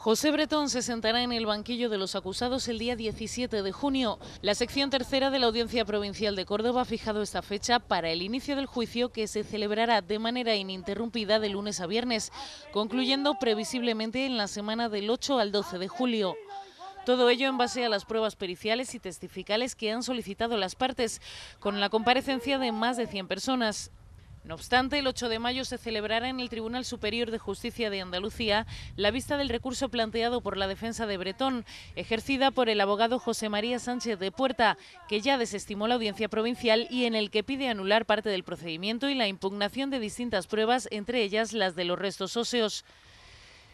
José Bretón se sentará en el banquillo de los acusados el día 17 de junio. La sección tercera de la Audiencia Provincial de Córdoba ha fijado esta fecha para el inicio del juicio que se celebrará de manera ininterrumpida de lunes a viernes, concluyendo previsiblemente en la semana del 8 al 12 de julio. Todo ello en base a las pruebas periciales y testificales que han solicitado las partes, con la comparecencia de más de 100 personas. No obstante, el 8 de mayo se celebrará en el Tribunal Superior de Justicia de Andalucía la vista del recurso planteado por la defensa de Bretón, ejercida por el abogado José María Sánchez de Puerta, que ya desestimó la audiencia provincial y en el que pide anular parte del procedimiento y la impugnación de distintas pruebas, entre ellas las de los restos óseos.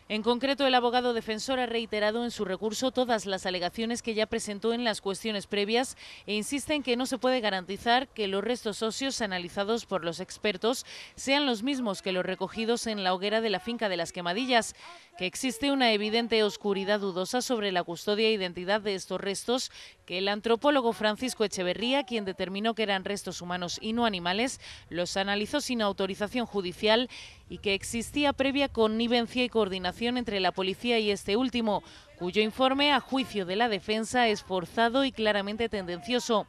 En concreto, el abogado defensor ha reiterado en su recurso todas las alegaciones que ya presentó en las cuestiones previas e insiste en que no se puede garantizar que los restos óseos analizados por los expertos sean los mismos que los recogidos en la hoguera de la finca de las quemadillas, que existe una evidente oscuridad dudosa sobre la custodia e identidad de estos restos que el antropólogo Francisco Echeverría, quien determinó que eran restos humanos y no animales, los analizó sin autorización judicial y que existía previa connivencia y coordinación entre la policía y este último, cuyo informe, a juicio de la defensa, es forzado y claramente tendencioso.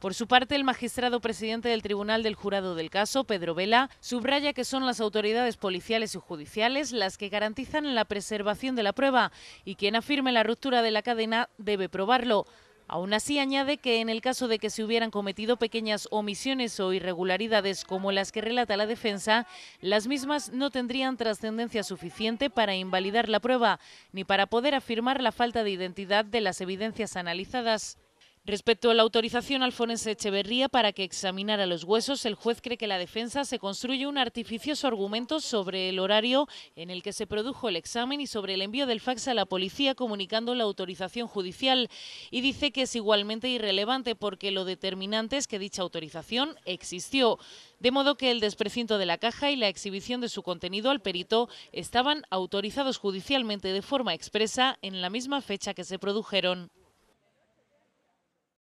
Por su parte, el magistrado presidente del Tribunal del Jurado del caso, Pedro Vela, subraya que son las autoridades policiales y judiciales las que garantizan la preservación de la prueba y quien afirme la ruptura de la cadena debe probarlo. Aún así, añade que en el caso de que se hubieran cometido pequeñas omisiones o irregularidades como las que relata la defensa, las mismas no tendrían trascendencia suficiente para invalidar la prueba ni para poder afirmar la falta de identidad de las evidencias analizadas. Respecto a la autorización al Echeverría para que examinara los huesos, el juez cree que la defensa se construye un artificioso argumento sobre el horario en el que se produjo el examen y sobre el envío del fax a la policía comunicando la autorización judicial y dice que es igualmente irrelevante porque lo determinante es que dicha autorización existió. De modo que el desprecinto de la caja y la exhibición de su contenido al perito estaban autorizados judicialmente de forma expresa en la misma fecha que se produjeron.